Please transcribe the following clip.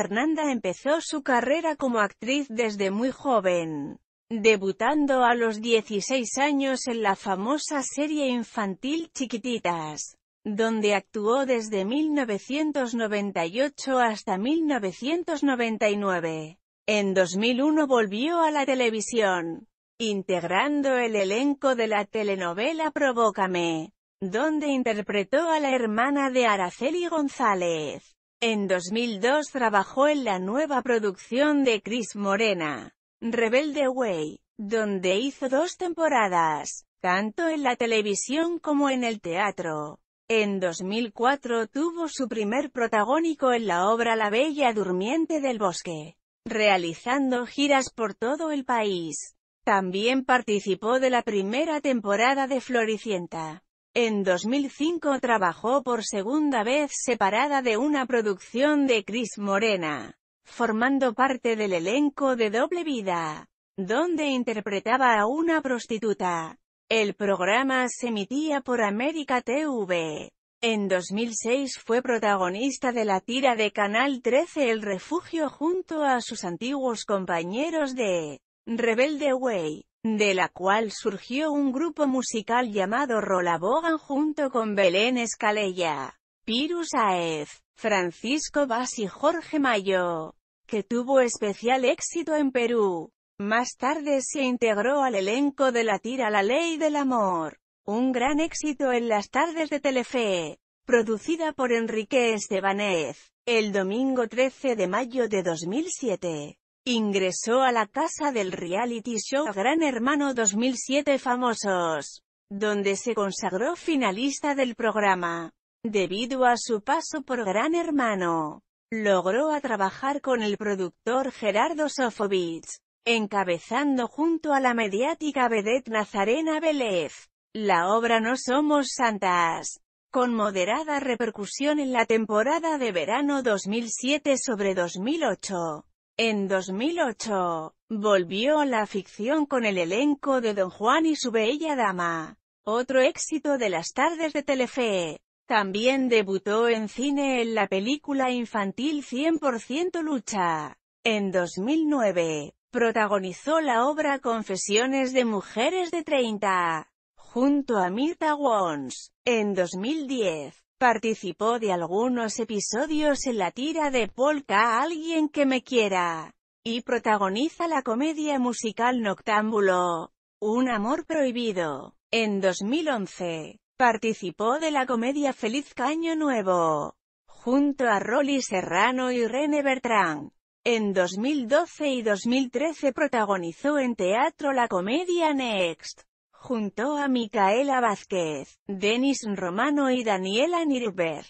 Fernanda empezó su carrera como actriz desde muy joven, debutando a los 16 años en la famosa serie infantil Chiquititas, donde actuó desde 1998 hasta 1999. En 2001 volvió a la televisión, integrando el elenco de la telenovela Provócame, donde interpretó a la hermana de Araceli González. En 2002 trabajó en la nueva producción de Chris Morena, Rebelde Way, donde hizo dos temporadas, tanto en la televisión como en el teatro. En 2004 tuvo su primer protagónico en la obra La Bella Durmiente del Bosque, realizando giras por todo el país. También participó de la primera temporada de Floricienta. En 2005 trabajó por segunda vez separada de una producción de Chris Morena, formando parte del elenco de Doble Vida, donde interpretaba a una prostituta. El programa se emitía por América TV. En 2006 fue protagonista de la tira de Canal 13 El Refugio junto a sus antiguos compañeros de Rebelde Way de la cual surgió un grupo musical llamado Rolabogan junto con Belén Escalella, Pirus Aez, Francisco Bas y Jorge Mayo, que tuvo especial éxito en Perú. Más tarde se integró al elenco de la tira La Ley del Amor, un gran éxito en las tardes de Telefe, producida por Enrique Estebanez, el domingo 13 de mayo de 2007. Ingresó a la casa del reality show Gran Hermano 2007 Famosos, donde se consagró finalista del programa. Debido a su paso por Gran Hermano, logró a trabajar con el productor Gerardo Sofovich, encabezando junto a la mediática vedette Nazarena Vélez, la obra No Somos Santas, con moderada repercusión en la temporada de verano 2007 sobre 2008. En 2008, volvió a la ficción con el elenco de Don Juan y su Bella Dama, otro éxito de las tardes de Telefe. También debutó en cine en la película infantil 100% Lucha. En 2009, protagonizó la obra Confesiones de Mujeres de 30, junto a Mirta Wons. En 2010, Participó de algunos episodios en la tira de Polka Alguien que me quiera, y protagoniza la comedia musical Noctámbulo, Un amor prohibido. En 2011, participó de la comedia Feliz Caño Nuevo, junto a Rolly Serrano y René Bertrand. En 2012 y 2013 protagonizó en teatro la comedia Next junto a Micaela Vázquez, Denis Romano y Daniela Nirber.